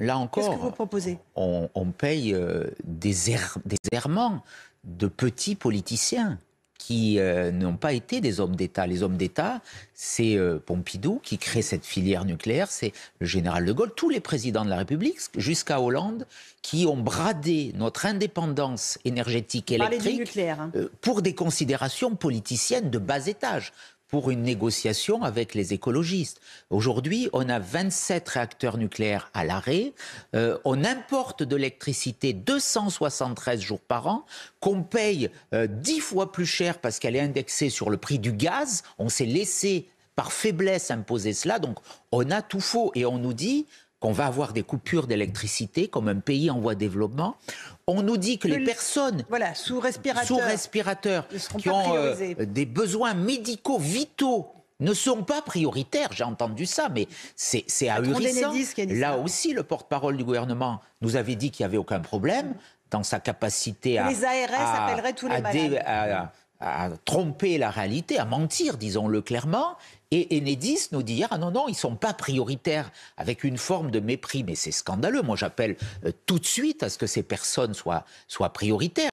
Là encore, quest que vous proposez on, paye euh, erm-, des, errements de petits politiciens qui euh, n'ont pas été des hommes d'État. Les hommes d'État, c'est euh, Pompidou qui crée cette filière nucléaire, c'est le général de Gaulle, tous les présidents de la République, jusqu'à Hollande, qui ont bradé notre indépendance énergétique et électrique nucléaire, hein. pour des considérations politiciennes de bas étage pour une négociation avec les écologistes. Aujourd'hui, on a 27 réacteurs nucléaires à l'arrêt. Euh, on importe de l'électricité 273 jours par an, qu'on paye 10 euh, fois plus cher parce qu'elle est indexée sur le prix du gaz. On s'est laissé par faiblesse imposer cela. Donc, on a tout faux et on nous dit qu'on va avoir des coupures d'électricité comme un pays en voie de développement. On nous dit que, les personnes voilà, sous respirateurs qui ont euh, des besoins médicaux vitaux ne sont pas prioritaires. J'ai entendu ça, mais c'est ahurissant. Là aussi, le porte-parole du gouvernement nous avait dit qu'il n'y avait aucun problème dans sa capacité à, les ARS appelleraient tous les à, à tromper la réalité, à mentir, disons-le clairement. Et Enedis nous dit ah non, non, ils ne sont pas prioritaires, avec une forme de mépris. Mais c'est scandaleux. Moi, j'appelle euh, tout de suite à ce que ces personnes soient, soient prioritaires.